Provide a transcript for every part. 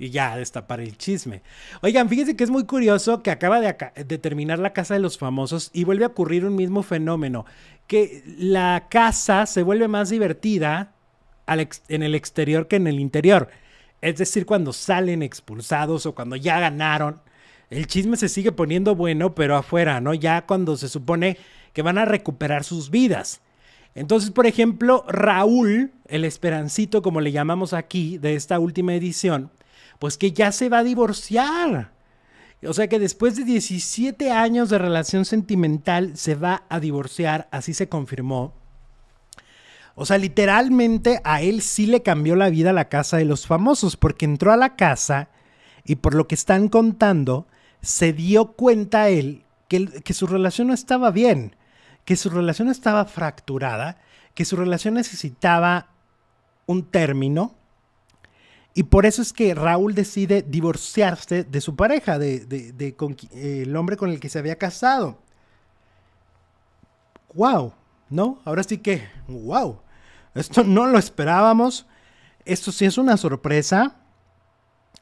y ya destapar el chisme. Oigan, fíjense que es muy curioso que acaba de, terminar la casa de los famosos y vuelve a ocurrir un mismo fenómeno, que la casa se vuelve más divertida en el exterior que en el interior. Es decir, cuando salen expulsados o cuando ya ganaron, el chisme se sigue poniendo bueno, pero afuera, ¿no? Ya cuando se supone que van a recuperar sus vidas. Entonces, por ejemplo, Raúl, el esperancito, como le llamamos aquí, de esta última edición, pues que ya se va a divorciar. O sea que después de 17 años de relación sentimental se va a divorciar, así se confirmó. O sea, literalmente a él sí le cambió la vida la casa de los famosos, porque entró a la casa y por lo que están contando, se dio cuenta él que, que su relación no estaba bien, que su relación estaba fracturada, que su relación necesitaba un término y por eso es que Raúl decide divorciarse de su pareja, de, el hombre con el que se había casado. ¡Wow! ¿No? Ahora sí que, ¡wow! Esto no lo esperábamos. Esto sí es una sorpresa.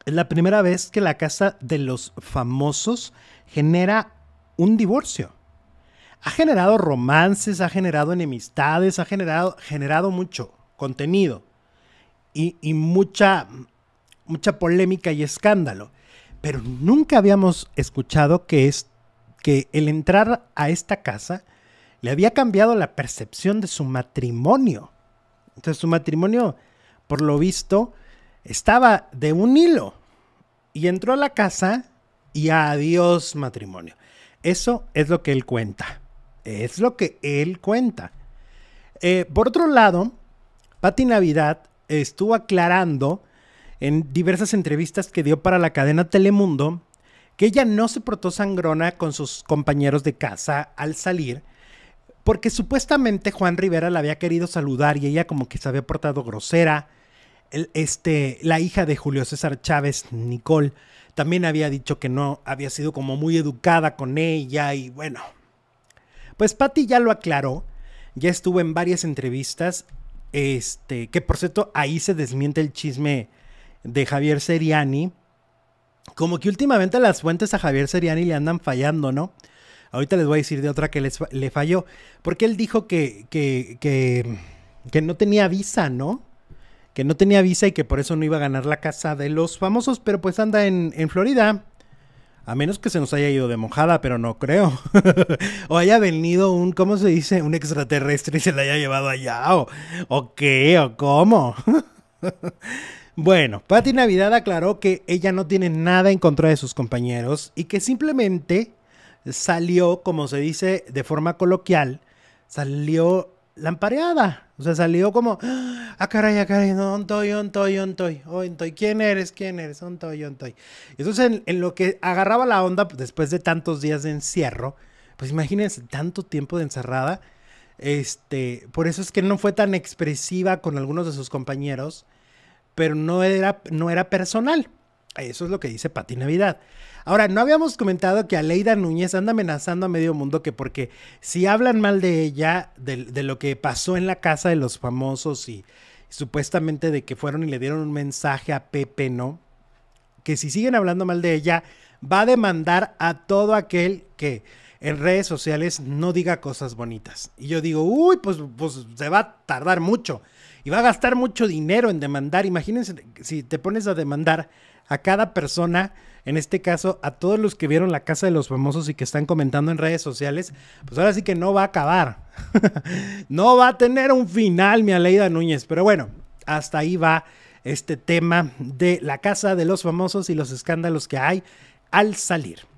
Es la primera vez que la casa de los famosos genera un divorcio. Ha generado romances, ha generado enemistades, ha generado, generado mucho contenido y, mucha, mucha polémica y escándalo. Pero nunca habíamos escuchado que, es, que el entrar a esta casa le había cambiado la percepción de su matrimonio. Entonces su matrimonio, por lo visto, estaba de un hilo. Y entró a la casa y adiós matrimonio. Eso es lo que él cuenta. Es lo que él cuenta. Eh, por otro lado, Pati Navidad estuvo aclarando en diversas entrevistas que dio para la cadena Telemundo que ella no se portó sangrona con sus compañeros de casa al salir, porque supuestamente Juan Rivera la había querido saludar y ella como que se había portado grosera. este, la hija de Julio César Chávez, Nicole, también había dicho que no había sido como muy educada con ella y bueno. Pues Patty ya lo aclaró, ya estuvo en varias entrevistas este, que por cierto, ahí se desmiente el chisme de Javier Seriani. Como que últimamente las fuentes a Javier Seriani le andan fallando, ¿no? Ahorita les voy a decir de otra que le falló. Porque él dijo que, que, que, que no tenía visa, ¿no? Que no tenía visa y que por eso no iba a ganar la casa de los famosos, pero pues anda en, en Florida. A menos que se nos haya ido de mojada, pero no creo. o haya venido un, ¿cómo se dice? Un extraterrestre y se la haya llevado allá. ¿O, qué? ¿O cómo? bueno, Patty Navidad aclaró que ella no tiene nada en contra de sus compañeros y que simplemente salió, como se dice de forma coloquial, salió lampareada. O sea, salió como, ah, caray, ah, caray, no, ontoy, ontoy, ontoy, ontoy, ¿quién eres? ¿Quién eres? Ontoy, ontoy. Entonces, en, lo que agarraba la onda, pues, después de tantos días de encierro, pues imagínense, tanto tiempo de encerrada, este, por eso es que no fue tan expresiva con algunos de sus compañeros, pero no era, no era personal. Eso es lo que dice Pati Navidad. Ahora, no habíamos comentado que Aleida Núñez anda amenazando a medio mundo que porque si hablan mal de ella, de, lo que pasó en la casa de los famosos y supuestamente de que fueron y le dieron un mensaje a Pepe, ¿no? Que si siguen hablando mal de ella, va a demandar a todo aquel que en redes sociales no diga cosas bonitas. Y yo digo, uy, pues, pues, se va a tardar mucho y va a gastar mucho dinero en demandar. Imagínense si te pones a demandar a cada persona, en este caso a todos los que vieron la casa de los famosos y que están comentando en redes sociales, pues ahora sí que no va a acabar. no va a tener un final, mi Aleida Núñez. Pero bueno, hasta ahí va este tema de la casa de los famosos y los escándalos que hay al salir.